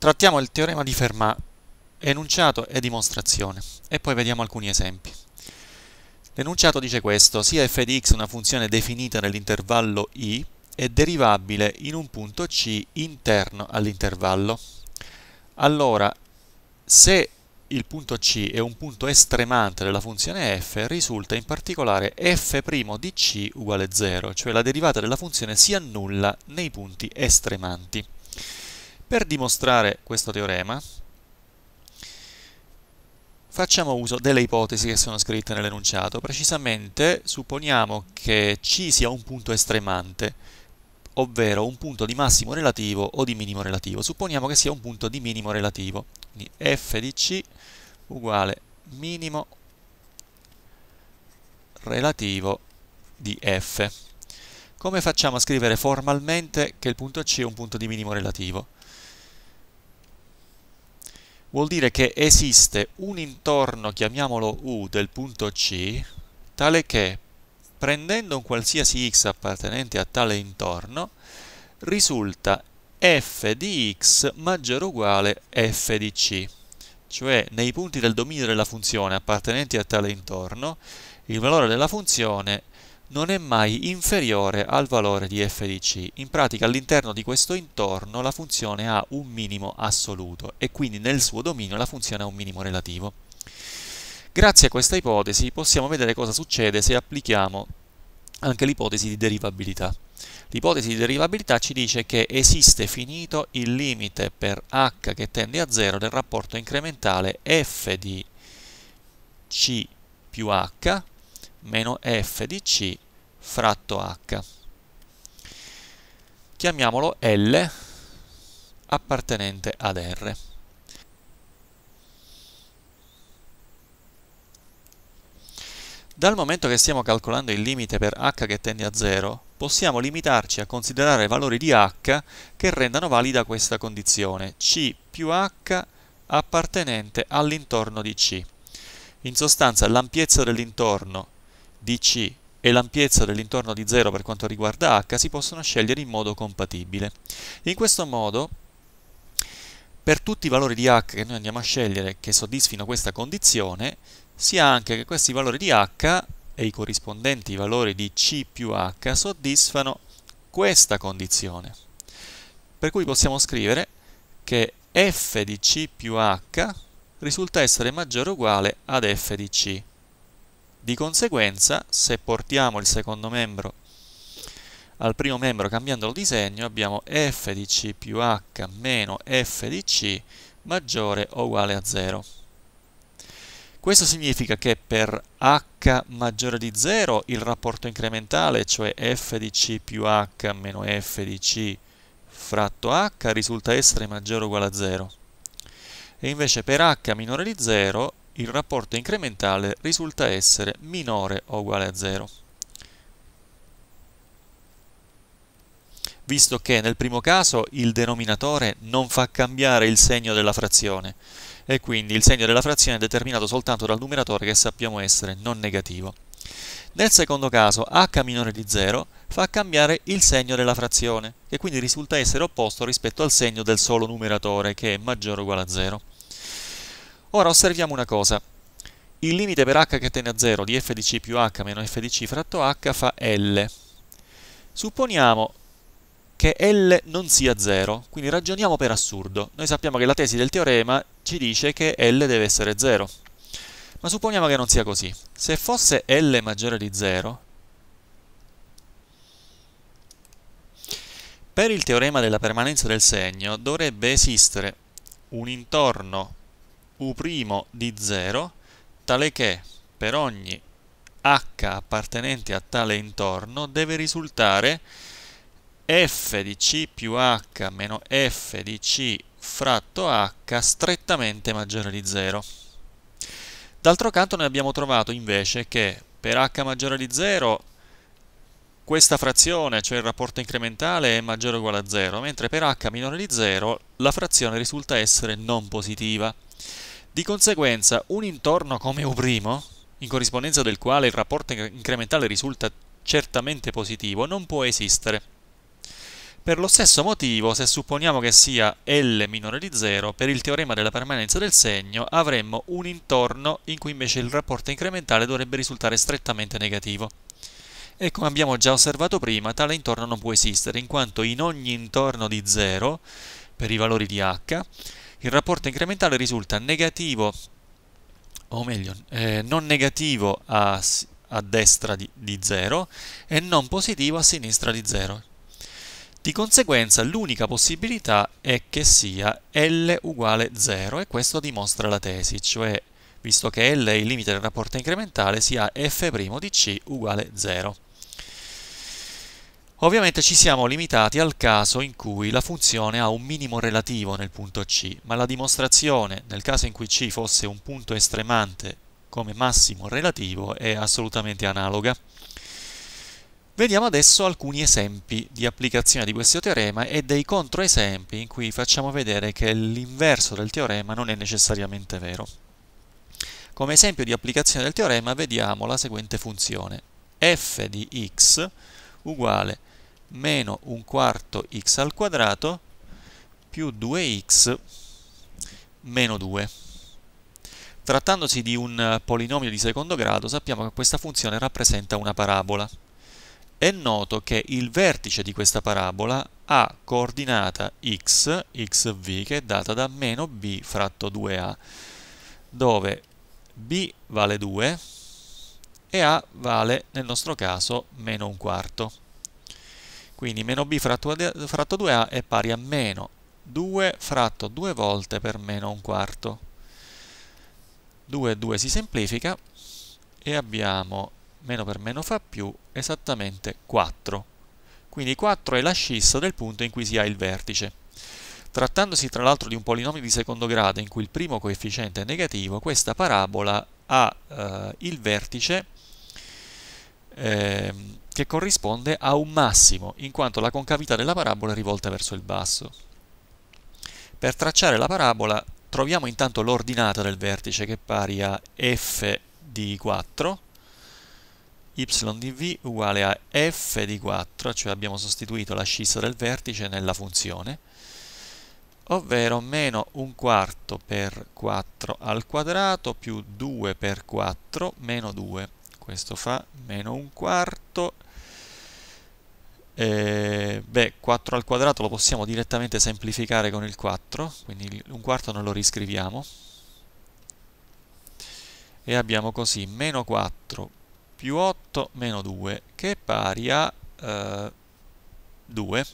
Trattiamo il teorema di Fermat, enunciato e dimostrazione, e poi vediamo alcuni esempi. L'enunciato dice questo, sia f di x una funzione definita nell'intervallo i è derivabile in un punto c interno all'intervallo. Allora, se il punto C è un punto estremante della funzione f, risulta in particolare f' di c uguale 0, cioè la derivata della funzione si annulla nei punti estremanti. Per dimostrare questo teorema facciamo uso delle ipotesi che sono scritte nell'enunciato, precisamente supponiamo che C sia un punto estremante, ovvero un punto di massimo relativo o di minimo relativo, supponiamo che sia un punto di minimo relativo, quindi f di C uguale minimo relativo di f. Come facciamo a scrivere formalmente che il punto C è un punto di minimo relativo? vuol dire che esiste un intorno, chiamiamolo U, del punto C, tale che, prendendo un qualsiasi x appartenente a tale intorno, risulta f di x maggiore o uguale f di c. Cioè, nei punti del dominio della funzione appartenenti a tale intorno, il valore della funzione non è mai inferiore al valore di f di c. In pratica all'interno di questo intorno la funzione ha un minimo assoluto e quindi nel suo dominio la funzione ha un minimo relativo. Grazie a questa ipotesi possiamo vedere cosa succede se applichiamo anche l'ipotesi di derivabilità. L'ipotesi di derivabilità ci dice che esiste finito il limite per h che tende a 0 del rapporto incrementale f di c più h meno f di c fratto h. Chiamiamolo L appartenente ad R. Dal momento che stiamo calcolando il limite per h che tende a 0, possiamo limitarci a considerare valori di h che rendano valida questa condizione, c più h appartenente all'intorno di c. In sostanza l'ampiezza dell'intorno di C e l'ampiezza dell'intorno di 0 per quanto riguarda H si possono scegliere in modo compatibile. In questo modo, per tutti i valori di H che noi andiamo a scegliere che soddisfino questa condizione, si ha anche che questi valori di H e i corrispondenti valori di C più H soddisfano questa condizione. Per cui possiamo scrivere che f di C più H risulta essere maggiore o uguale ad f di C di conseguenza, se portiamo il secondo membro al primo membro cambiando il disegno, abbiamo f di c più h meno f di c maggiore o uguale a 0. Questo significa che per h maggiore di 0 il rapporto incrementale, cioè f di c più h meno f di c fratto h, risulta essere maggiore o uguale a 0. E invece per h minore di 0 il rapporto incrementale risulta essere minore o uguale a 0. visto che nel primo caso il denominatore non fa cambiare il segno della frazione e quindi il segno della frazione è determinato soltanto dal numeratore che sappiamo essere non negativo. Nel secondo caso h minore di 0 fa cambiare il segno della frazione che quindi risulta essere opposto rispetto al segno del solo numeratore che è maggiore o uguale a 0. Ora osserviamo una cosa. Il limite per h che tende a 0 di f di c più h meno f di c fratto h fa L. Supponiamo che L non sia 0, quindi ragioniamo per assurdo. Noi sappiamo che la tesi del teorema ci dice che L deve essere 0. Ma supponiamo che non sia così. Se fosse L maggiore di 0, per il teorema della permanenza del segno dovrebbe esistere un intorno u' di 0, tale che per ogni h appartenente a tale intorno deve risultare f di c più h meno f di c fratto h strettamente maggiore di 0. D'altro canto noi abbiamo trovato invece che per h maggiore di 0 questa frazione, cioè il rapporto incrementale, è maggiore o uguale a 0, mentre per h minore di 0 la frazione risulta essere non positiva. Di conseguenza, un intorno come U', in corrispondenza del quale il rapporto incrementale risulta certamente positivo, non può esistere. Per lo stesso motivo, se supponiamo che sia L minore di 0, per il teorema della permanenza del segno avremmo un intorno in cui invece il rapporto incrementale dovrebbe risultare strettamente negativo. E come abbiamo già osservato prima, tale intorno non può esistere, in quanto in ogni intorno di 0, per i valori di h, il rapporto incrementale risulta negativo, o meglio, eh, non negativo a, a destra di, 0 e non positivo a sinistra di 0. Di conseguenza l'unica possibilità è che sia L uguale 0 e questo dimostra la tesi, cioè visto che L è il limite del rapporto incrementale si ha F' di C uguale 0. Ovviamente ci siamo limitati al caso in cui la funzione ha un minimo relativo nel punto C, ma la dimostrazione, nel caso in cui C fosse un punto estremante come massimo relativo, è assolutamente analoga. Vediamo adesso alcuni esempi di applicazione di questo teorema e dei controesempi in cui facciamo vedere che l'inverso del teorema non è necessariamente vero. Come esempio di applicazione del teorema vediamo la seguente funzione f di x uguale meno un quarto x al quadrato più 2x meno 2. Trattandosi di un polinomio di secondo grado sappiamo che questa funzione rappresenta una parabola. È noto che il vertice di questa parabola ha coordinata x, xv, che è data da meno b fratto 2a, dove b vale 2 e a vale, nel nostro caso, meno un quarto. Quindi meno b fratto, 2a è pari a meno 2 fratto 2 volte per meno un quarto. 2 e 2 si semplifica e abbiamo meno per meno fa più esattamente 4. Quindi 4 è la scissa del punto in cui si ha il vertice. Trattandosi tra l'altro di un polinomio di secondo grado in cui il primo coefficiente è negativo, questa parabola ha eh, il vertice eh, che corrisponde a un massimo, in quanto la concavità della parabola è rivolta verso il basso. Per tracciare la parabola troviamo intanto l'ordinata del vertice che è pari a f di 4, y di v uguale a f di 4, cioè abbiamo sostituito la scissa del vertice nella funzione, ovvero meno 1 quarto per 4 al quadrato più 2 per 4 meno 2. Questo fa meno 1 quarto eh, beh, 4 al quadrato lo possiamo direttamente semplificare con il 4, quindi un quarto non lo riscriviamo. E abbiamo così meno 4 più 8 meno 2, che è pari a eh, 2.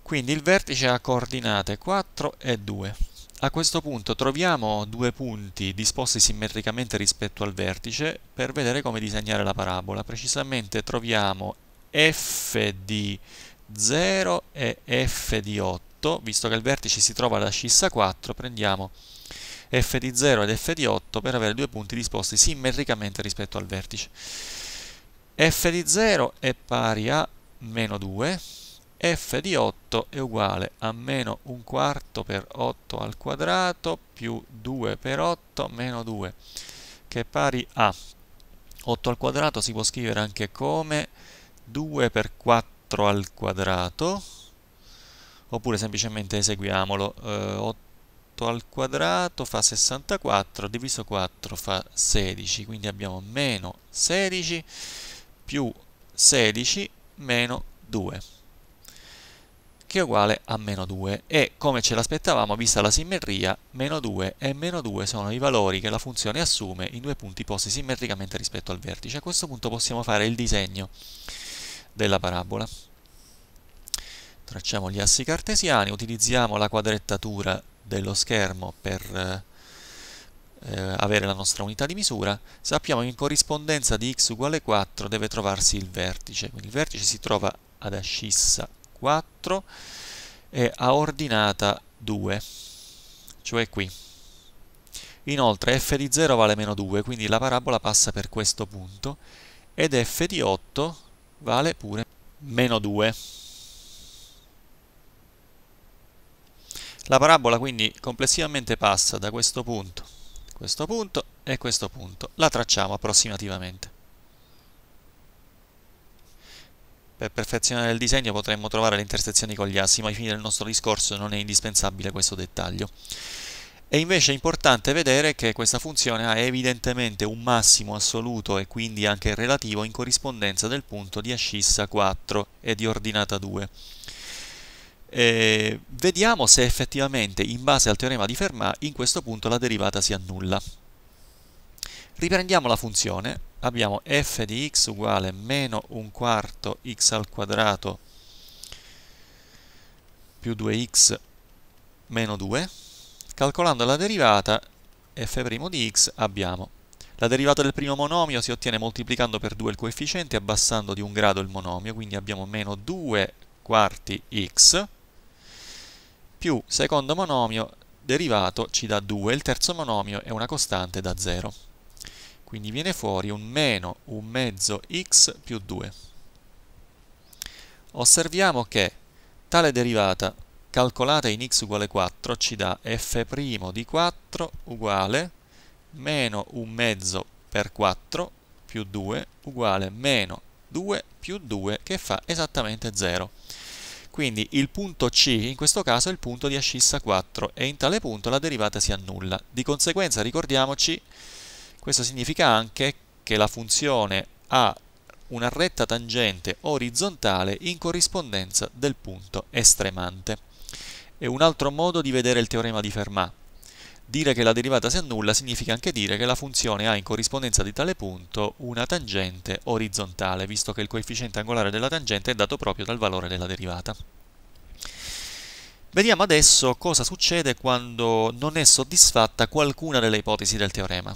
Quindi il vertice ha coordinate 4 e 2. A questo punto troviamo due punti disposti simmetricamente rispetto al vertice per vedere come disegnare la parabola. Precisamente troviamo f di 0 e f di 8, visto che il vertice si trova alla scissa 4, prendiamo f di 0 ed f di 8 per avere due punti disposti simmetricamente rispetto al vertice. f di 0 è pari a meno 2, f di 8 è uguale a meno 1 quarto per 8 al quadrato più 2 per 8 meno 2 che è pari a 8 al quadrato si può scrivere anche come 2 per 4 al quadrato, oppure semplicemente eseguiamolo, eh, 8 al quadrato fa 64, diviso 4 fa 16, quindi abbiamo meno 16 più 16 meno 2 che è uguale a meno 2 e come ce l'aspettavamo vista la simmetria meno 2 e meno 2 sono i valori che la funzione assume in due punti posti simmetricamente rispetto al vertice a questo punto possiamo fare il disegno della parabola. Tracciamo gli assi cartesiani, utilizziamo la quadrettatura dello schermo per eh, eh, avere la nostra unità di misura, sappiamo che in corrispondenza di x uguale 4 deve trovarsi il vertice, quindi il vertice si trova ad ascissa 4 e a ordinata 2, cioè qui. Inoltre f di 0 vale meno 2, quindi la parabola passa per questo punto, ed f di 8 vale pure meno 2. La parabola quindi complessivamente passa da questo punto, questo punto e questo punto. La tracciamo approssimativamente. Per perfezionare il disegno potremmo trovare le intersezioni con gli assi, ma ai fini del nostro discorso non è indispensabile questo dettaglio. E invece è importante vedere che questa funzione ha evidentemente un massimo assoluto e quindi anche relativo in corrispondenza del punto di ascissa 4 e di ordinata 2. E vediamo se effettivamente in base al teorema di Fermat in questo punto la derivata si annulla. Riprendiamo la funzione, abbiamo f di x uguale meno un quarto x al quadrato più 2x meno 2 Calcolando la derivata f' di x abbiamo la derivata del primo monomio si ottiene moltiplicando per 2 il coefficiente abbassando di un grado il monomio, quindi abbiamo meno 2 quarti x più secondo monomio derivato ci dà 2, il terzo monomio è una costante da 0. Quindi viene fuori un meno un mezzo x più 2. Osserviamo che tale derivata calcolata in x uguale 4 ci dà f' di 4 uguale meno 1 mezzo per 4 più 2 uguale meno 2 più 2 che fa esattamente 0. Quindi il punto C in questo caso è il punto di ascissa 4 e in tale punto la derivata si annulla. Di conseguenza ricordiamoci, questo significa anche che la funzione a una retta tangente orizzontale in corrispondenza del punto estremante. È un altro modo di vedere il teorema di Fermat. Dire che la derivata si annulla significa anche dire che la funzione ha in corrispondenza di tale punto una tangente orizzontale, visto che il coefficiente angolare della tangente è dato proprio dal valore della derivata. Vediamo adesso cosa succede quando non è soddisfatta qualcuna delle ipotesi del teorema.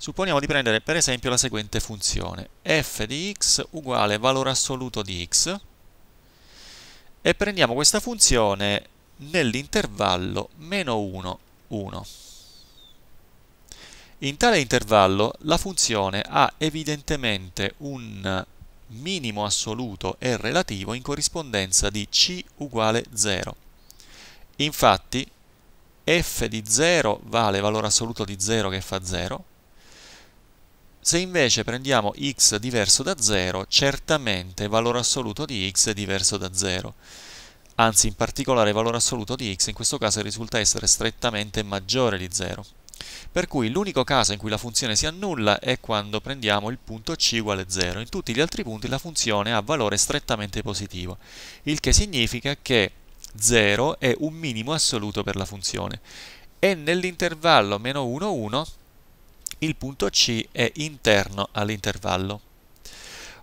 Supponiamo di prendere per esempio la seguente funzione, f di x uguale valore assoluto di x, e prendiamo questa funzione nell'intervallo meno 1, 1. In tale intervallo la funzione ha evidentemente un minimo assoluto e relativo in corrispondenza di c uguale 0. Infatti f di 0 vale valore assoluto di 0 che fa 0, se invece prendiamo x diverso da 0, certamente il valore assoluto di x è diverso da 0. Anzi, in particolare, il valore assoluto di x in questo caso risulta essere strettamente maggiore di 0. Per cui l'unico caso in cui la funzione si annulla è quando prendiamo il punto c uguale 0. In tutti gli altri punti la funzione ha valore strettamente positivo, il che significa che 0 è un minimo assoluto per la funzione. E nell'intervallo meno 1, 1 il punto C è interno all'intervallo.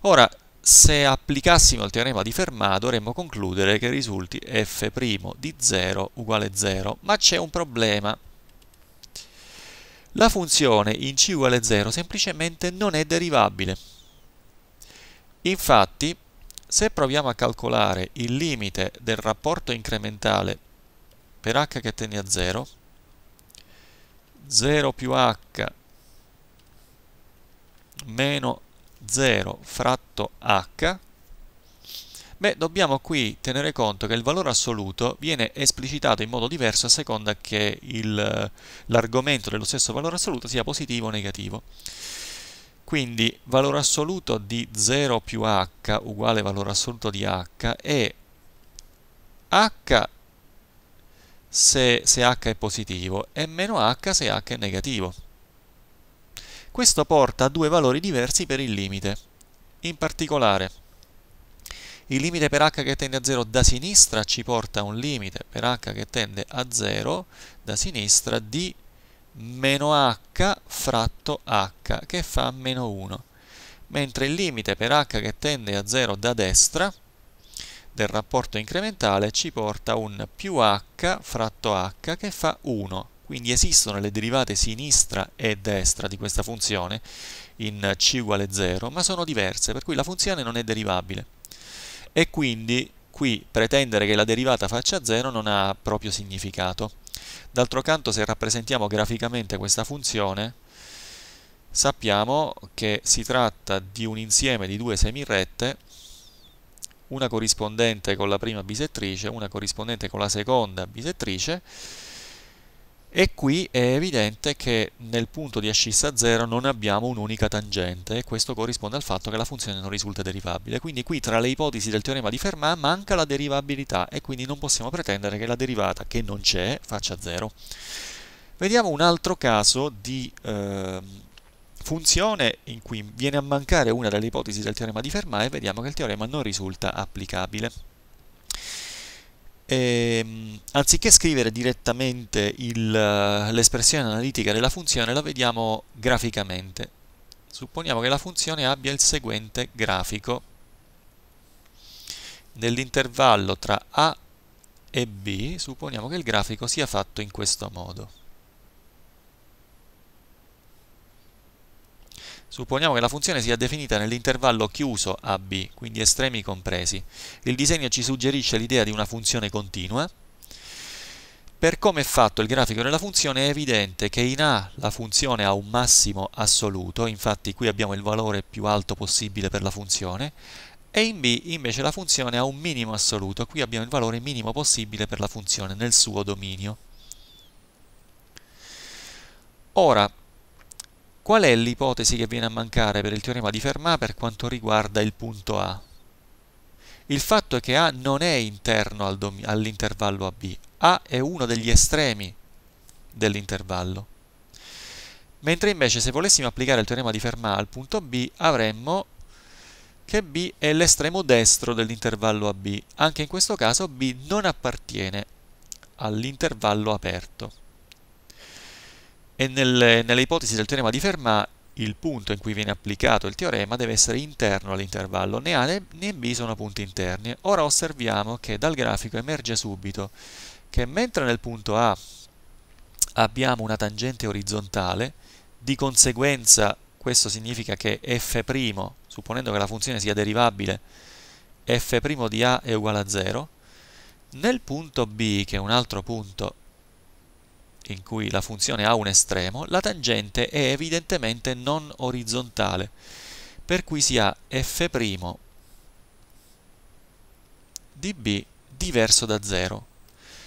Ora, se applicassimo il teorema di Fermat dovremmo concludere che risulti f' di 0 uguale 0, ma c'è un problema. La funzione in c uguale 0 semplicemente non è derivabile. Infatti, se proviamo a calcolare il limite del rapporto incrementale per h che tende a 0, 0 più h meno 0 fratto h, beh, dobbiamo qui tenere conto che il valore assoluto viene esplicitato in modo diverso a seconda che l'argomento dello stesso valore assoluto sia positivo o negativo. Quindi valore assoluto di 0 più h uguale valore assoluto di h è h se, se h è positivo e meno h se h è negativo. Questo porta a due valori diversi per il limite. In particolare, il limite per h che tende a 0 da sinistra ci porta a un limite per h che tende a 0 da sinistra di meno h fratto h che fa meno 1 mentre il limite per h che tende a 0 da destra del rapporto incrementale ci porta un più h fratto h che fa 1 quindi esistono le derivate sinistra e destra di questa funzione in c uguale 0, ma sono diverse, per cui la funzione non è derivabile. E quindi qui pretendere che la derivata faccia 0 non ha proprio significato. D'altro canto se rappresentiamo graficamente questa funzione sappiamo che si tratta di un insieme di due semirette una corrispondente con la prima bisettrice, una corrispondente con la seconda bisettrice e qui è evidente che nel punto di ascissa 0 non abbiamo un'unica tangente e questo corrisponde al fatto che la funzione non risulta derivabile. Quindi qui tra le ipotesi del teorema di Fermat manca la derivabilità e quindi non possiamo pretendere che la derivata che non c'è faccia 0. Vediamo un altro caso di eh, funzione in cui viene a mancare una delle ipotesi del teorema di Fermat e vediamo che il teorema non risulta applicabile. E, ehm, anziché scrivere direttamente eh, l'espressione analitica della funzione, la vediamo graficamente. Supponiamo che la funzione abbia il seguente grafico. Nell'intervallo tra A e B, supponiamo che il grafico sia fatto in questo modo. Supponiamo che la funzione sia definita nell'intervallo chiuso a b, quindi estremi compresi. Il disegno ci suggerisce l'idea di una funzione continua. Per come è fatto il grafico della funzione è evidente che in A la funzione ha un massimo assoluto, infatti qui abbiamo il valore più alto possibile per la funzione, e in B invece la funzione ha un minimo assoluto, qui abbiamo il valore minimo possibile per la funzione nel suo dominio. Ora, Qual è l'ipotesi che viene a mancare per il teorema di Fermat per quanto riguarda il punto A? Il fatto è che A non è interno al all'intervallo AB, A è uno degli estremi dell'intervallo. Mentre invece se volessimo applicare il teorema di Fermat al punto B avremmo che B è l'estremo destro dell'intervallo AB. Anche in questo caso B non appartiene all'intervallo aperto e nel, nelle ipotesi del teorema di Fermat il punto in cui viene applicato il teorema deve essere interno all'intervallo, né A né B sono punti interni. Ora osserviamo che dal grafico emerge subito che mentre nel punto A abbiamo una tangente orizzontale, di conseguenza questo significa che f', supponendo che la funzione sia derivabile, f' di A è uguale a 0, nel punto B, che è un altro punto in cui la funzione ha un estremo, la tangente è evidentemente non orizzontale, per cui si ha f' di b diverso da 0.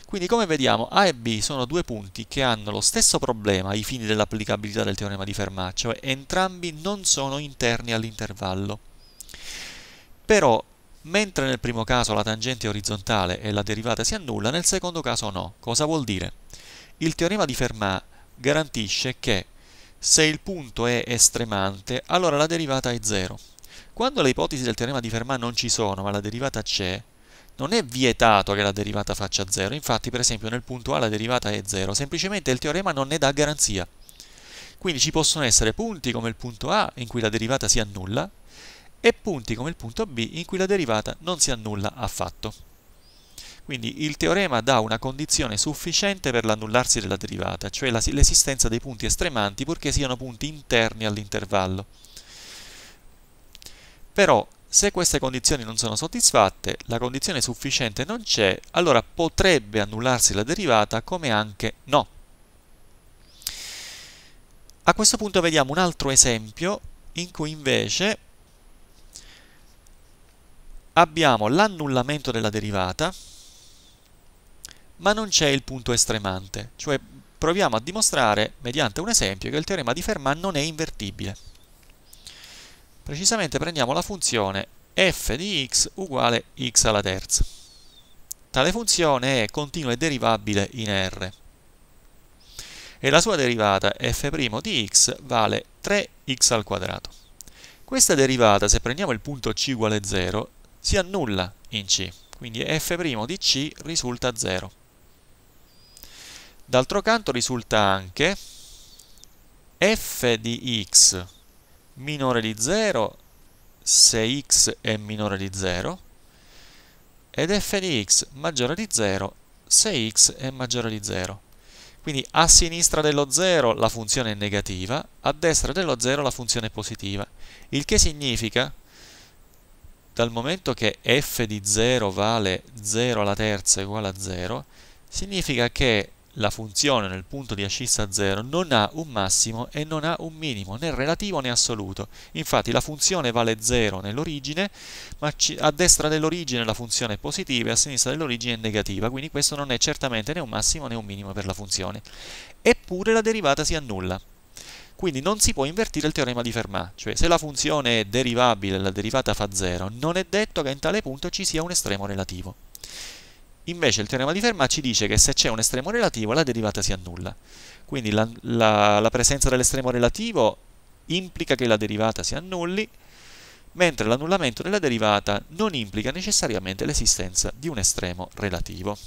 Quindi come vediamo A e B sono due punti che hanno lo stesso problema ai fini dell'applicabilità del teorema di Fermat, cioè entrambi non sono interni all'intervallo. Però mentre nel primo caso la tangente è orizzontale e la derivata si annulla, nel secondo caso no. Cosa vuol dire? il teorema di Fermat garantisce che se il punto è estremante, allora la derivata è zero. Quando le ipotesi del teorema di Fermat non ci sono, ma la derivata c'è, non è vietato che la derivata faccia 0, infatti per esempio nel punto A la derivata è 0, semplicemente il teorema non ne dà garanzia. Quindi ci possono essere punti come il punto A in cui la derivata si annulla e punti come il punto B in cui la derivata non si annulla affatto. Quindi il teorema dà una condizione sufficiente per l'annullarsi della derivata, cioè l'esistenza dei punti estremanti purché siano punti interni all'intervallo. Però se queste condizioni non sono soddisfatte, la condizione sufficiente non c'è, allora potrebbe annullarsi la derivata come anche no. A questo punto vediamo un altro esempio in cui invece abbiamo l'annullamento della derivata, ma non c'è il punto estremante, cioè proviamo a dimostrare mediante un esempio che il teorema di Fermat non è invertibile. Precisamente prendiamo la funzione f di x uguale x alla terza. Tale funzione è continua e derivabile in R e la sua derivata f' di x vale 3x al quadrato. Questa derivata, se prendiamo il punto c uguale 0, si annulla in c, quindi f' di c risulta 0. D'altro canto risulta anche f di x minore di 0 se x è minore di 0 ed f di x maggiore di 0 se x è maggiore di 0. Quindi a sinistra dello 0 la funzione è negativa, a destra dello 0 la funzione è positiva, il che significa dal momento che f di 0 vale 0 alla terza uguale a 0, significa che la funzione nel punto di ascissa 0 non ha un massimo e non ha un minimo, né relativo né assoluto. Infatti la funzione vale 0 nell'origine, ma a destra dell'origine la funzione è positiva e a sinistra dell'origine è negativa, quindi questo non è certamente né un massimo né un minimo per la funzione. Eppure la derivata si annulla. Quindi non si può invertire il teorema di Fermat, cioè se la funzione è derivabile e la derivata fa 0, non è detto che in tale punto ci sia un estremo relativo. Invece il teorema di Fermat ci dice che se c'è un estremo relativo la derivata si annulla. Quindi la, la, la presenza dell'estremo relativo implica che la derivata si annulli, mentre l'annullamento della derivata non implica necessariamente l'esistenza di un estremo relativo.